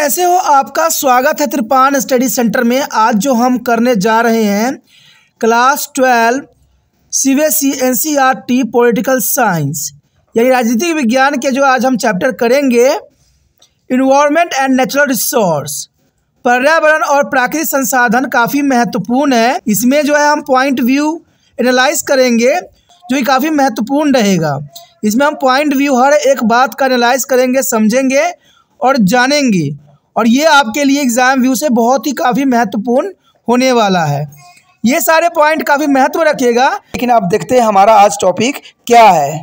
कैसे हो आपका स्वागत है त्रिपान स्टडी सेंटर में आज जो हम करने जा रहे हैं class twelve C B S N C R T political science यानी राजनीतिक विज्ञान के जो आज हम चैप्टर करेंगे इन्वायरमेंट एंड नेचुरल रिसोर्स पर्यावरण और प्राकृतिक संसाधन काफ़ी महत्वपूर्ण है इसमें जो है हम पॉइंट व्यू एनालाइज करेंगे जो कि काफ़ी महत्वपूर्ण रहेगा इसमें हम पॉइंट व्यू हर एक बात का एनालाइज करेंगे समझेंगे और जानेंगे और ये आपके लिए एग्ज़ाम व्यू से बहुत ही काफ़ी महत्वपूर्ण होने वाला है ये सारे पॉइंट काफ़ी महत्व रखेगा लेकिन आप देखते हैं हमारा आज टॉपिक क्या है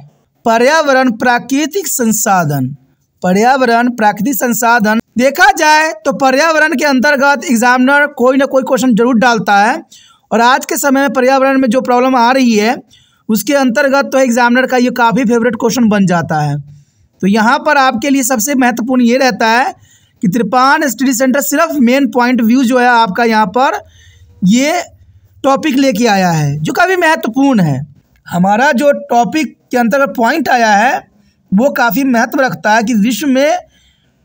पर्यावरण प्राकृतिक संसाधन पर्यावरण प्राकृतिक संसाधन देखा जाए तो पर्यावरण के अंतर्गत एग्जामिनर कोई ना कोई क्वेश्चन जरूर डालता है और आज के समय में पर्यावरण में जो प्रॉब्लम आ रही है उसके अंतर्गत तो एग्जामिनर का ये काफ़ी फेवरेट क्वेश्चन बन जाता है तो यहाँ पर आपके लिए सबसे महत्वपूर्ण ये रहता है कि त्रिपान स्टडी सेंटर सिर्फ मेन पॉइंट व्यू जो है आपका यहाँ पर ये टॉपिक लेके आया है जो काफ़ी महत्वपूर्ण है हमारा जो टॉपिक के अंतर्गत पॉइंट आया है वो काफ़ी महत्व रखता है कि विश्व में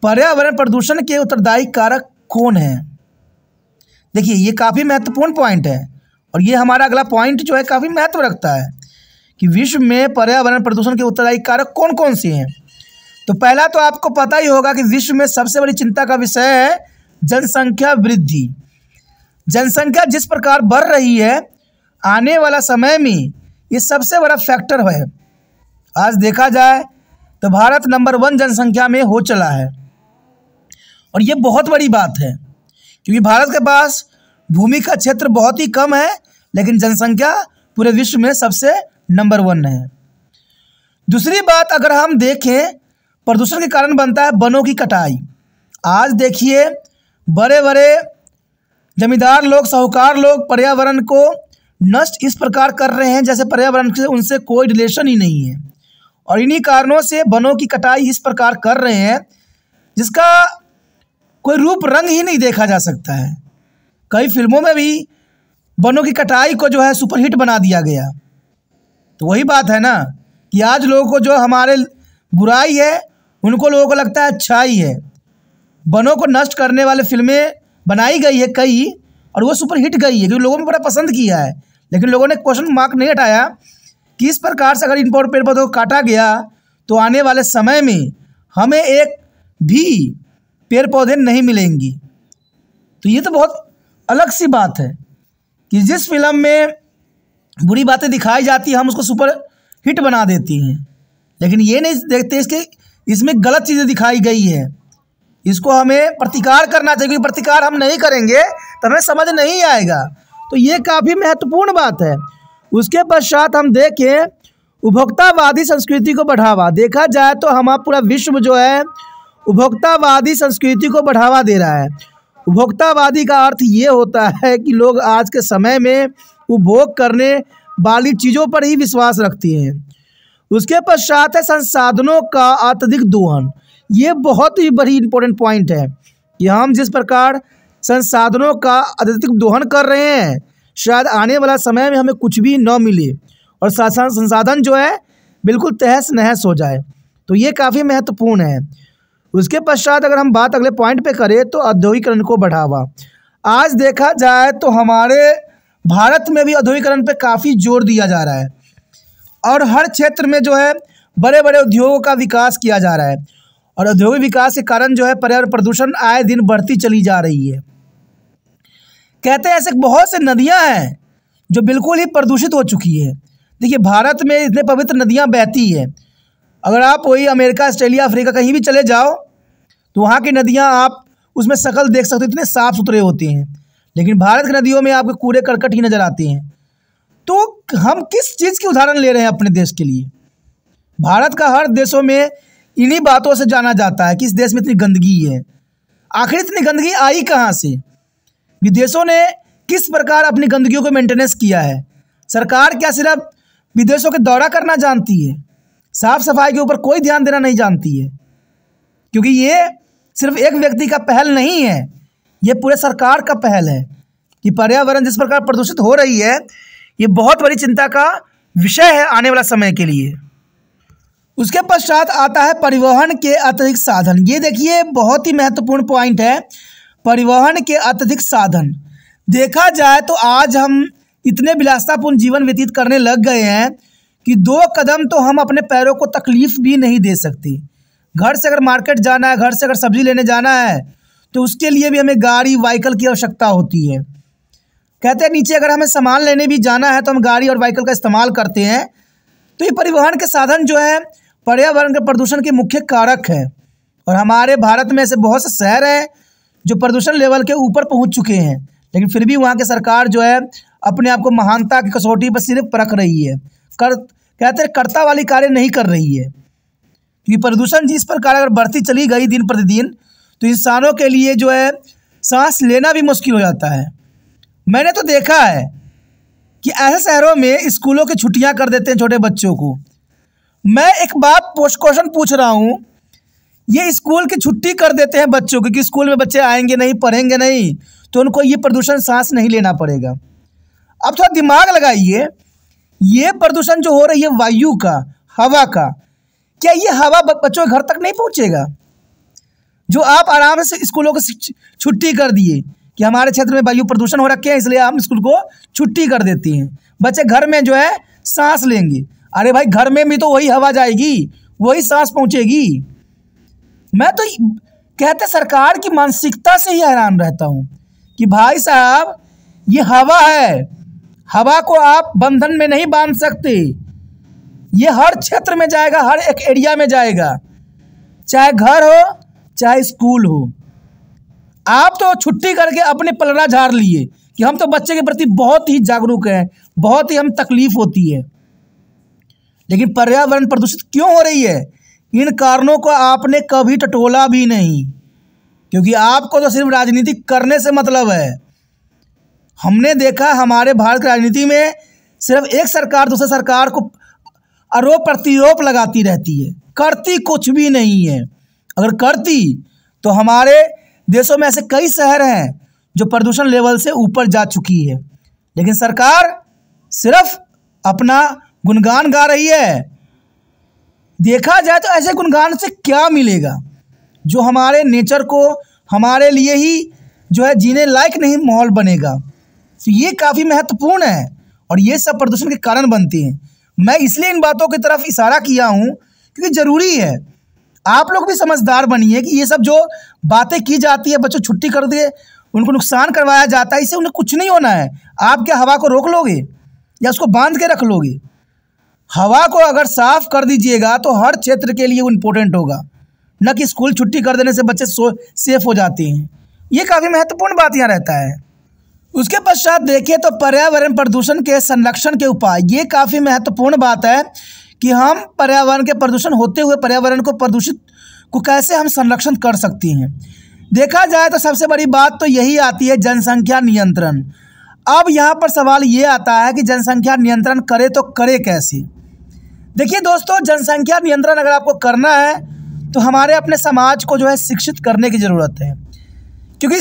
पर्यावरण प्रदूषण के उत्तरदायी कारक कौन है देखिए ये काफ़ी महत्वपूर्ण पॉइंट है और ये हमारा अगला पॉइंट जो है काफ़ी महत्व रखता है कि विश्व में पर्यावरण प्रदूषण के उत्तरदायी कारक कौन कौन से हैं तो पहला तो आपको पता ही होगा कि विश्व में सबसे बड़ी चिंता का विषय है जनसंख्या वृद्धि जनसंख्या जिस प्रकार बढ़ रही है आने वाला समय में ये सबसे बड़ा फैक्टर है आज देखा जाए तो भारत नंबर वन जनसंख्या में हो चला है और ये बहुत बड़ी बात है क्योंकि भारत के पास भूमि का क्षेत्र बहुत ही कम है लेकिन जनसंख्या पूरे विश्व में सबसे नंबर वन है दूसरी बात अगर हम देखें प्रदूषण के कारण बनता है वनों की कटाई आज देखिए बड़े बड़े जमींदार लोग साहूकार लोग पर्यावरण को नष्ट इस प्रकार कर रहे हैं जैसे पर्यावरण से उनसे कोई रिलेशन ही नहीं है और इन्हीं कारणों से वनों की कटाई इस प्रकार कर रहे हैं जिसका कोई रूप रंग ही नहीं देखा जा सकता है कई फिल्मों में भी वनों की कटाई को जो है सुपरहिट बना दिया गया तो वही बात है ना कि आज लोगों को जो हमारे बुराई है उनको लोगों को लगता है अच्छा ही है बनों को नष्ट करने वाले फिल्में बनाई गई है कई और वो सुपर हिट गई है क्योंकि लोगों ने बड़ा पसंद किया है लेकिन लोगों ने क्वेश्चन मार्क नहीं हटाया कि इस प्रकार से अगर इन पर पेड़ पौधों को काटा गया तो आने वाले समय में हमें एक भी पेड़ पौधे नहीं मिलेंगी तो ये तो बहुत अलग सी बात है कि जिस फिल्म में बुरी बातें दिखाई जाती हैं हम उसको सुपर हिट बना देती हैं लेकिन ये नहीं देखते इसके इसमें गलत चीज़ें दिखाई गई है इसको हमें प्रतिकार करना चाहिए क्योंकि प्रतिकार हम नहीं करेंगे तो हमें समझ नहीं आएगा तो ये काफ़ी महत्वपूर्ण बात है उसके पश्चात हम देखें उपभोक्तावादी संस्कृति को बढ़ावा देखा जाए तो हमारा पूरा विश्व जो है उपभोक्तावादी संस्कृति को बढ़ावा दे रहा है उपभोक्तावादी का अर्थ ये होता है कि लोग आज के समय में उपभोग करने वाली चीज़ों पर ही विश्वास रखती हैं उसके पश्चात है संसाधनों का अत्यधिक दोहन ये बहुत ही बड़ी इंपॉर्टेंट पॉइंट है कि हम जिस प्रकार संसाधनों का अत्यधिक दोहन कर रहे हैं शायद आने वाला समय में हमें कुछ भी न मिले और संसाधन जो है बिल्कुल तहस नहस हो जाए तो ये काफ़ी महत्वपूर्ण है उसके पश्चात अगर हम बात अगले पॉइंट पे करें तो औद्योगिकरण को बढ़ावा आज देखा जाए तो हमारे भारत में भी औद्योगिकरण पे काफ़ी जोर दिया जा रहा है और हर क्षेत्र में जो है बड़े बड़े उद्योगों का विकास किया जा रहा है और औद्योगिक विकास के कारण जो है पर्यावरण प्रदूषण आए दिन बढ़ती चली जा रही है कहते हैं ऐसे बहुत से नदियाँ हैं जो बिल्कुल ही प्रदूषित हो चुकी है देखिए भारत में इतने पवित्र नदियाँ बहती है अगर आप वही अमेरिका ऑस्ट्रेलिया अफ्रीका कहीं भी चले जाओ तो वहाँ की नदियाँ आप उसमें शकल देख सकते हो इतने साफ़ सुथरे होते हैं लेकिन भारत की नदियों में आपके कूड़े करकट ही नज़र आते हैं तो हम किस चीज़ की उदाहरण ले रहे हैं अपने देश के लिए भारत का हर देशों में इन्हीं बातों से जाना जाता है कि इस देश में इतनी गंदगी है आखिर इतनी गंदगी आई कहाँ से विदेशों ने किस प्रकार अपनी गंदगी को मेंटेनेंस किया है सरकार क्या सिर्फ विदेशों के दौरा करना जानती है साफ सफाई के ऊपर कोई ध्यान देना नहीं जानती है क्योंकि ये सिर्फ एक व्यक्ति का पहल नहीं है ये पूरे सरकार का पहल है कि पर्यावरण जिस प्रकार प्रदूषित हो रही है ये बहुत बड़ी चिंता का विषय है आने वाला समय के लिए उसके पश्चात आता है परिवहन के अत्यधिक साधन ये देखिए बहुत ही महत्वपूर्ण पॉइंट है परिवहन के अत्यधिक साधन देखा जाए तो आज हम इतने विलासतापूर्ण जीवन व्यतीत करने लग गए हैं कि दो कदम तो हम अपने पैरों को तकलीफ भी नहीं दे सकते घर से अगर मार्केट जाना है घर से अगर सब्जी लेने जाना है तो उसके लिए भी हमें गाड़ी वाइकल की आवश्यकता होती है कहते हैं नीचे अगर हमें सामान लेने भी जाना है तो हम गाड़ी और व्हीकल का इस्तेमाल करते हैं तो ये परिवहन के साधन जो है पर्यावरण के प्रदूषण के मुख्य कारक हैं और हमारे भारत में ऐसे बहुत से शहर हैं जो प्रदूषण लेवल के ऊपर पहुंच चुके हैं लेकिन फिर भी वहाँ की सरकार जो है अपने आप को महानता की कसौटी पर सिर्फ परख रही है कर कहते हैं कर्ता वाली कार्य नहीं कर रही है क्योंकि प्रदूषण जिस प्रकार अगर बढ़ती चली गई दिन प्रतिदिन तो इंसानों के लिए जो है सांस लेना भी मुश्किल हो जाता है मैंने तो देखा है कि ऐसे शहरों में स्कूलों की छुट्टियां कर देते हैं छोटे बच्चों को मैं एक बात पोस्ट क्वेश्चन पूछ रहा हूँ ये स्कूल की छुट्टी कर देते हैं बच्चों को कि स्कूल में बच्चे आएंगे नहीं पढ़ेंगे नहीं तो उनको ये प्रदूषण सांस नहीं लेना पड़ेगा अब थोड़ा दिमाग लगाइए ये प्रदूषण जो हो रही है वायु का हवा का क्या ये हवा बच्चों के घर तक नहीं पहुँचेगा जो आप आराम से स्कूलों को छुट्टी कर दिए कि हमारे क्षेत्र में वायु प्रदूषण हो रखे हैं इसलिए हम स्कूल को छुट्टी कर देती हैं बच्चे घर में जो है सांस लेंगे अरे भाई घर में भी तो वही हवा जाएगी वही सांस पहुंचेगी मैं तो कहते सरकार की मानसिकता से ही हैरान रहता हूँ कि भाई साहब ये हवा है हवा को आप बंधन में नहीं बांध सकते ये हर क्षेत्र में जाएगा हर एक एरिया में जाएगा चाहे घर हो चाहे स्कूल हो आप तो छुट्टी करके अपने पलड़ा झाड़ लिए कि हम तो बच्चे के प्रति बहुत ही जागरूक हैं बहुत ही हम तकलीफ होती है लेकिन पर्यावरण प्रदूषित क्यों हो रही है इन कारणों को आपने कभी टटोला भी नहीं क्योंकि आपको तो सिर्फ राजनीति करने से मतलब है हमने देखा हमारे भारत की राजनीति में सिर्फ एक सरकार दूसरे सरकार को आरोप प्रत्यारोप लगाती रहती है करती कुछ भी नहीं है अगर करती तो हमारे देशों में ऐसे कई शहर हैं जो प्रदूषण लेवल से ऊपर जा चुकी है लेकिन सरकार सिर्फ अपना गुणगान गा रही है देखा जाए तो ऐसे गुणगान से क्या मिलेगा जो हमारे नेचर को हमारे लिए ही जो है जीने लायक नहीं माहौल बनेगा तो ये काफ़ी महत्वपूर्ण है और ये सब प्रदूषण के कारण बनती हैं मैं इसलिए इन बातों की तरफ इशारा किया हूँ क्योंकि ज़रूरी है आप लोग भी समझदार बनिए कि ये सब जो बातें की जाती है बच्चों छुट्टी कर दिए उनको नुकसान करवाया जाता है इससे उन्हें कुछ नहीं होना है आप क्या हवा को रोक लोगे या उसको बांध के रख लोगे हवा को अगर साफ कर दीजिएगा तो हर क्षेत्र के लिए इम्पोर्टेंट होगा न कि स्कूल छुट्टी कर देने से बच्चे सेफ हो जाते हैं ये काफ़ी महत्वपूर्ण बात यहाँ रहता है उसके पश्चात देखिए तो पर्यावरण प्रदूषण के संरक्षण के उपाय ये काफ़ी महत्वपूर्ण बात है कि हम पर्यावरण के प्रदूषण होते हुए पर्यावरण को प्रदूषित को कैसे हम संरक्षण कर सकती हैं देखा जाए तो सबसे बड़ी बात तो यही आती है जनसंख्या नियंत्रण अब यहाँ पर सवाल ये आता है कि जनसंख्या नियंत्रण करे तो करे कैसे देखिए दोस्तों जनसंख्या नियंत्रण अगर आपको करना है तो हमारे अपने समाज को जो है शिक्षित करने की ज़रूरत है क्योंकि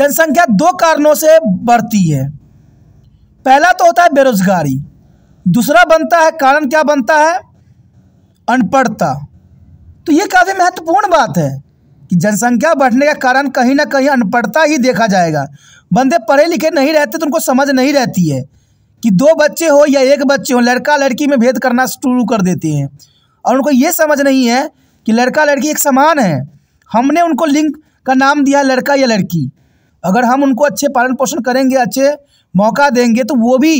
जनसंख्या दो कारणों से बढ़ती है पहला तो होता है बेरोजगारी दूसरा बनता है कारण क्या बनता है अनपढ़ता तो ये काफ़ी महत्वपूर्ण बात है कि जनसंख्या बढ़ने का कारण कहीं ना कहीं अनपढ़ता ही देखा जाएगा बंदे पढ़े लिखे नहीं रहते तो उनको समझ नहीं रहती है कि दो बच्चे हो या एक बच्चे हो लड़का लड़की में भेद करना शुरू कर देते हैं और उनको ये समझ नहीं है कि लड़का लड़की एक समान है हमने उनको लिंग का नाम दिया लड़का या लड़की अगर हम उनको अच्छे पालन पोषण करेंगे अच्छे मौका देंगे तो वो भी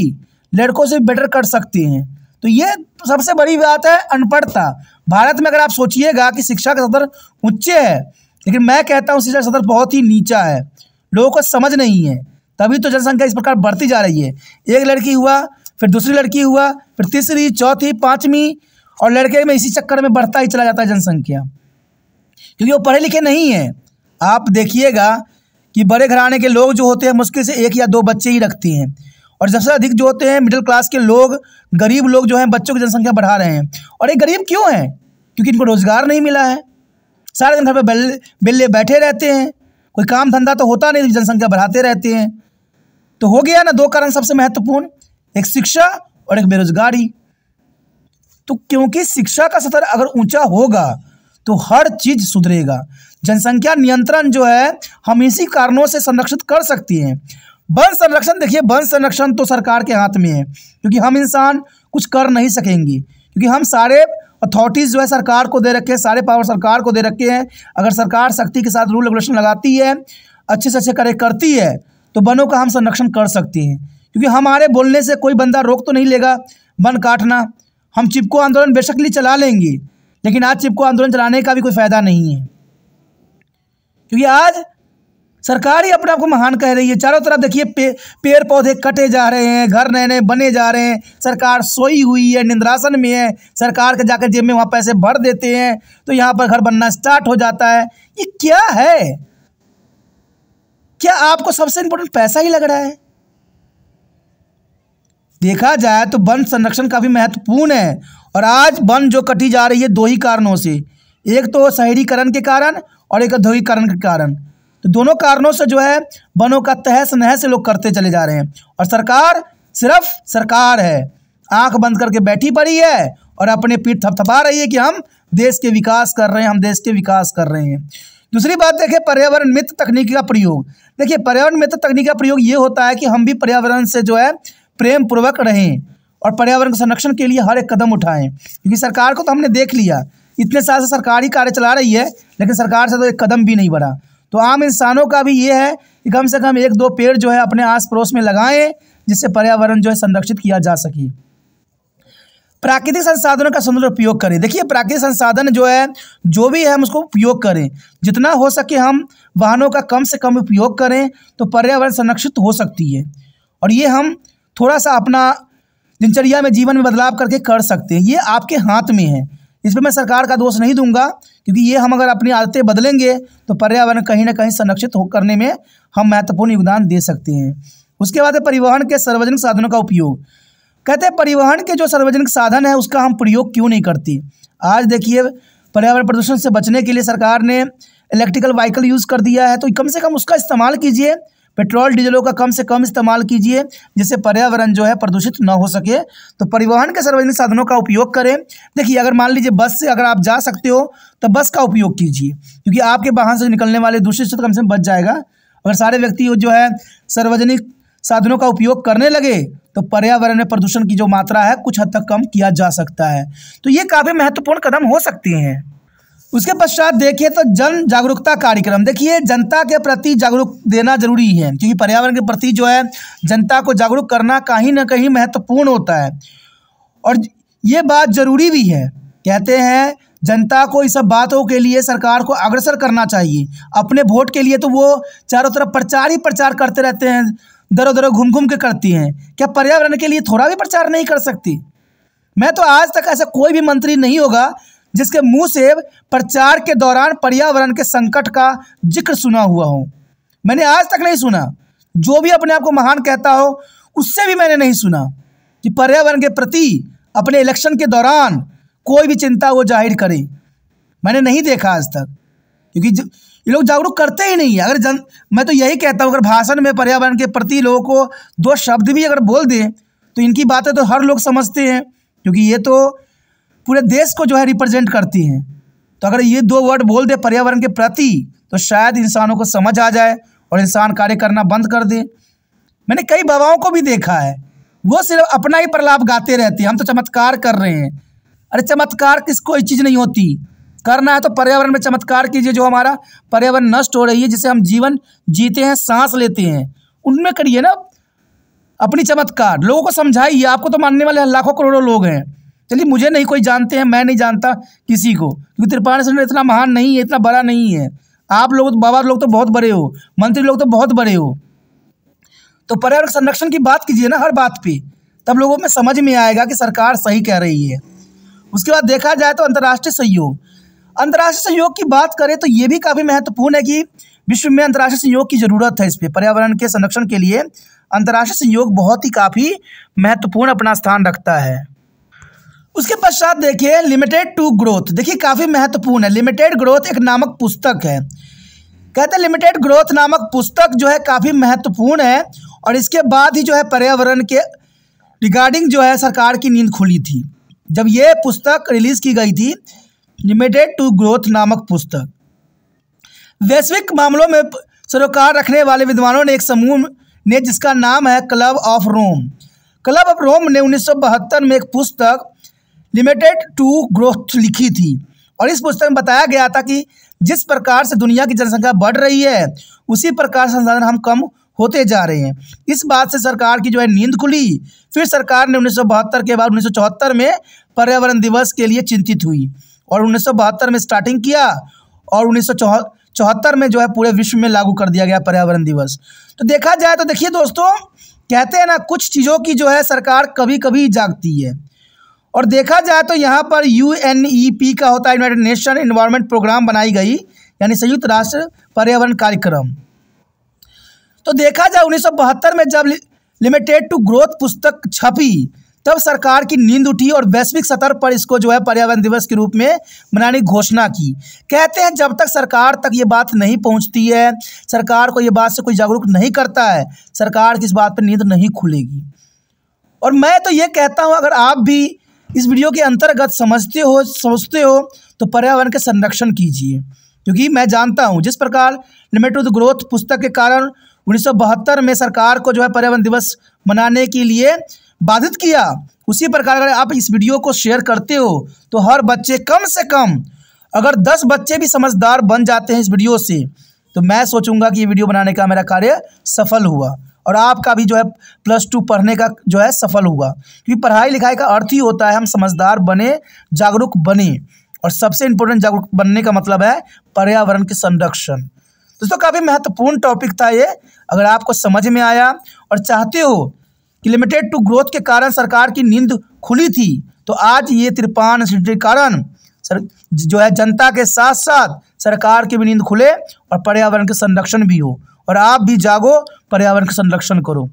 लड़कों से बेटर कर सकते हैं तो ये सबसे बड़ी बात है अनपढ़ता भारत में अगर आप सोचिएगा कि शिक्षा का स्तर ऊंचे है लेकिन मैं कहता हूँ शिक्षा का स्तर बहुत ही नीचा है लोगों को समझ नहीं है तभी तो जनसंख्या इस प्रकार बढ़ती जा रही है एक लड़की हुआ फिर दूसरी लड़की हुआ फिर तीसरी चौथी पाँचवीं और लड़के में इसी चक्कर में बढ़ता ही चला जाता है जनसंख्या क्योंकि वो पढ़े लिखे नहीं हैं आप देखिएगा कि बड़े घराने के लोग जो होते हैं मुश्किल से एक या दो बच्चे ही रखते हैं और सबसे अधिक जो होते हैं मिडिल क्लास के लोग गरीब लोग जो हैं बच्चों की जनसंख्या बढ़ा रहे हैं और ये गरीब क्यों हैं क्योंकि इनको रोज़गार नहीं मिला है सारे दिन घर पर बेल बैठे रहते हैं कोई काम धंधा तो होता नहीं जनसंख्या बढ़ाते रहते हैं तो हो गया ना दो कारण सबसे महत्वपूर्ण एक शिक्षा और एक बेरोजगारी तो क्योंकि शिक्षा का स्तर अगर ऊंचा होगा तो हर चीज सुधरेगा जनसंख्या नियंत्रण जो है हम इसी कारणों से संरक्षित कर सकती हैं वन संरक्षण देखिए वन संरक्षण तो सरकार के हाथ में है क्योंकि हम इंसान कुछ कर नहीं सकेंगे क्योंकि हम सारे अथॉरिटीज़ जो है सरकार को दे रखे हैं सारे पावर सरकार को दे रखे हैं अगर सरकार सख्ती के साथ रूल रेगुलेशन लगाती है अच्छे से अच्छे कार्य करती है तो वनों का हम संरक्षण कर सकते हैं क्योंकि हमारे बोलने से कोई बंदा रोक तो नहीं लेगा वन काटना हम चिपको आंदोलन बेशकली चला लेंगे लेकिन आज चिपको आंदोलन चलाने का भी कोई फ़ायदा नहीं है क्योंकि आज सरकार ही अपने आप को महान कह रही है चारों तरफ देखिए पे, पेड़ पौधे कटे जा रहे हैं घर नए नए बने जा रहे हैं सरकार सोई हुई है निंद्रासन में है सरकार के जाकर जेब में वहाँ पैसे भर देते हैं तो यहाँ पर घर बनना स्टार्ट हो जाता है ये क्या है क्या आपको सबसे इम्पोर्टेंट पैसा ही लग रहा है देखा जाए तो वन संरक्षण काफ़ी महत्वपूर्ण है और आज वन जो कटी जा रही है दो ही कारणों से एक तो शहरीकरण के कारण और एक औद्योगिकरण तो के कारण तो दोनों कारणों से जो है वनों का तहस नहस लोग करते चले जा रहे हैं और सरकार सिर्फ सरकार है आंख बंद करके बैठी पड़ी है और अपने पीठ थपथपा रही है कि हम देश के विकास कर रहे हैं हम देश के विकास कर रहे हैं दूसरी बात देखें पर्यावरण मित्र तकनीकी का प्रयोग देखिए पर्यावरण मित्र तकनीक का प्रयोग ये होता है कि हम भी पर्यावरण से जो है प्रेम पूर्वक रहें और पर्यावरण के संरक्षण के लिए हर एक कदम उठाएं क्योंकि सरकार को तो हमने देख लिया इतने साल से सरकार ही कार्य चला रही है लेकिन सरकार से तो एक कदम भी नहीं बढ़ा तो आम इंसानों का भी ये है कि कम से कम एक दो पेड़ जो है अपने आस पड़ोस में लगाएं जिससे पर्यावरण जो है संरक्षित किया जा सके प्राकृतिक संसाधनों का सुंदर उपयोग करें देखिए प्राकृतिक संसाधन जो है जो भी है हम उसको उपयोग करें जितना हो सके हम वाहनों का कम से कम उपयोग करें तो पर्यावरण संरक्षित हो सकती है और ये हम थोड़ा सा अपना दिनचर्या में जीवन में बदलाव करके कर सकते हैं ये आपके हाथ में है इस पर मैं सरकार का दोष नहीं दूंगा क्योंकि ये हम अगर अपनी आदतें बदलेंगे तो पर्यावरण कहीं ना कहीं संरक्षित हो करने में हम महत्वपूर्ण योगदान दे सकते हैं उसके बाद है परिवहन के सार्वजनिक साधनों का उपयोग कहते हैं परिवहन के जो सार्वजनिक साधन है उसका हम प्रयोग क्यों नहीं करते आज देखिए पर्यावरण प्रदूषण से बचने के लिए सरकार ने इलेक्ट्रिकल व्हीकल यूज़ कर दिया है तो कम से कम उसका इस्तेमाल कीजिए पेट्रोल डीजलों का कम से कम इस्तेमाल कीजिए जिससे पर्यावरण जो है प्रदूषित न हो सके तो परिवहन के सार्वजनिक साधनों का उपयोग करें देखिए अगर मान लीजिए बस से अगर आप जा सकते हो तो बस का उपयोग कीजिए क्योंकि आपके वाहन से निकलने वाले दूषित से तो कम से कम बच जाएगा अगर सारे व्यक्ति जो है सार्वजनिक साधनों का उपयोग करने लगे तो पर्यावरण में प्रदूषण की जो मात्रा है कुछ हद तक कम किया जा सकता है तो ये काफ़ी महत्वपूर्ण कदम हो सकते हैं उसके पश्चात देखिए तो जन जागरूकता कार्यक्रम देखिए जनता के प्रति जागरूक देना जरूरी है क्योंकि पर्यावरण के प्रति जो है जनता को जागरूक करना कहीं ना कहीं महत्वपूर्ण होता है और ये बात जरूरी भी है कहते हैं जनता को इस सब बातों के लिए सरकार को अग्रसर करना चाहिए अपने वोट के लिए तो वो चारों तरफ प्रचार ही प्रचार करते रहते हैं दरों दरों घूम घूम के करती हैं क्या पर्यावरण के लिए थोड़ा भी प्रचार नहीं कर सकती मैं तो आज तक ऐसा कोई भी मंत्री नहीं होगा जिसके मुंह से प्रचार के दौरान पर्यावरण के संकट का जिक्र सुना हुआ हो मैंने आज तक नहीं सुना जो भी अपने आप को महान कहता हो उससे भी मैंने नहीं सुना कि पर्यावरण के प्रति अपने इलेक्शन के दौरान कोई भी चिंता वो जाहिर करे मैंने नहीं देखा आज तक क्योंकि ये लोग जागरूक करते ही नहीं है अगर जन मैं तो यही कहता हूँ अगर भाषण में पर्यावरण के प्रति लोगों को दो शब्द भी अगर बोल दें तो इनकी बातें तो हर लोग समझते हैं क्योंकि ये तो पूरे देश को जो है रिप्रेजेंट करती हैं तो अगर ये दो वर्ड बोल दे पर्यावरण के प्रति तो शायद इंसानों को समझ आ जाए और इंसान कार्य करना बंद कर दे मैंने कई बाबाओं को भी देखा है वो सिर्फ अपना ही प्रलाप गाते रहते हैं हम तो चमत्कार कर रहे हैं अरे चमत्कार किस कोई चीज़ नहीं होती करना है तो पर्यावरण में चमत्कार कीजिए जो हमारा पर्यावरण नष्ट हो रही है जिसे हम जीवन जीते हैं सांस लेते हैं उनमें करिए ना अपनी चमत्कार लोगों को समझाइए आपको तो मानने वाले लाखों करोड़ों लोग हैं चलिए मुझे नहीं कोई जानते हैं मैं नहीं जानता किसी को क्योंकि त्रिपाणी सिंह इतना महान नहीं है इतना बड़ा नहीं है आप लोग बाबा लोग तो बहुत बड़े हो मंत्री लोग तो बहुत बड़े हो तो पर्यावरण संरक्षण की बात कीजिए ना हर बात पे तब लोगों में समझ में आएगा कि सरकार सही कह रही है उसके बाद देखा जाए तो अंतर्राष्ट्रीय सहयोग अंतर्राष्ट्रीय सहयोग की बात करें तो ये भी काफ़ी महत्वपूर्ण है कि विश्व में अंतर्राष्ट्रीय सहयोग की ज़रूरत है इस पर पर्यावरण के संरक्षण के लिए अंतर्राष्ट्रीय सहयोग बहुत ही काफ़ी महत्वपूर्ण अपना स्थान रखता है उसके पश्चात देखिए लिमिटेड टू ग्रोथ देखिए काफ़ी महत्वपूर्ण है लिमिटेड ग्रोथ एक नामक पुस्तक है कहते हैं लिमिटेड ग्रोथ नामक पुस्तक जो है काफ़ी महत्वपूर्ण है और इसके बाद ही जो है पर्यावरण के रिगार्डिंग जो है सरकार की नींद खुली थी जब ये पुस्तक रिलीज़ की गई थी लिमिटेड टू ग्रोथ नामक पुस्तक वैश्विक मामलों में सरोकार रखने वाले विद्वानों ने एक समूह ने जिसका नाम है club of Rome club of Rome ने उन्नीस में एक पुस्तक लिमिटेड टू ग्रोथ लिखी थी और इस पुस्तक में बताया गया था कि जिस प्रकार से दुनिया की जनसंख्या बढ़ रही है उसी प्रकार संसाधन हम कम होते जा रहे हैं इस बात से सरकार की जो है नींद खुली फिर सरकार ने उन्नीस के बाद उन्नीस में पर्यावरण दिवस के लिए चिंतित हुई और उन्नीस में स्टार्टिंग किया और उन्नीस चौहत्तर में जो है पूरे विश्व में लागू कर दिया गया पर्यावरण दिवस तो देखा जाए तो देखिए दोस्तों कहते हैं ना कुछ चीज़ों की जो है सरकार कभी कभी जागती है और देखा जाए तो यहाँ पर यू e का होता है यूनाइटेड नेशन इन्वायरमेंट प्रोग्राम बनाई गई यानी संयुक्त राष्ट्र पर्यावरण कार्यक्रम तो देखा जाए उन्नीस में जब लिमिटेड टू ग्रोथ पुस्तक छपी तब सरकार की नींद उठी और वैश्विक स्तर पर इसको जो है पर्यावरण दिवस के रूप में मनाने की घोषणा की कहते हैं जब तक सरकार तक ये बात नहीं पहुंचती है सरकार को ये बात से कोई जागरूक नहीं करता है सरकार की इस बात पर नींद नहीं खुलेगी और मैं तो ये कहता हूँ अगर आप भी इस वीडियो के अंतर्गत समझते हो सोचते हो तो पर्यावरण के संरक्षण कीजिए क्योंकि मैं जानता हूँ जिस प्रकार लिमिट टू द ग्रोथ पुस्तक के कारण उन्नीस में सरकार को जो है पर्यावरण दिवस मनाने के लिए बाधित किया उसी प्रकार अगर आप इस वीडियो को शेयर करते हो तो हर बच्चे कम से कम अगर दस बच्चे भी समझदार बन जाते हैं इस वीडियो से तो मैं सोचूंगा कि ये वीडियो बनाने का मेरा कार्य सफल हुआ और आपका भी जो है प्लस टू पढ़ने का जो है सफल हुआ क्योंकि पढ़ाई लिखाई का अर्थ ही होता है हम समझदार बने जागरूक बने और सबसे इम्पोर्टेंट जागरूक बनने का मतलब है पर्यावरण के संरक्षण दोस्तों काफ़ी महत्वपूर्ण टॉपिक था ये अगर आपको समझ में आया और चाहते हो कि लिमिटेड टू ग्रोथ के कारण सरकार की नींद खुली थी तो आज ये तिरपान के कारण सर जो है जनता के साथ साथ सरकार की भी नींद खुले और पर्यावरण के संरक्षण भी हो और आप भी जागो पर्यावरण का संरक्षण करो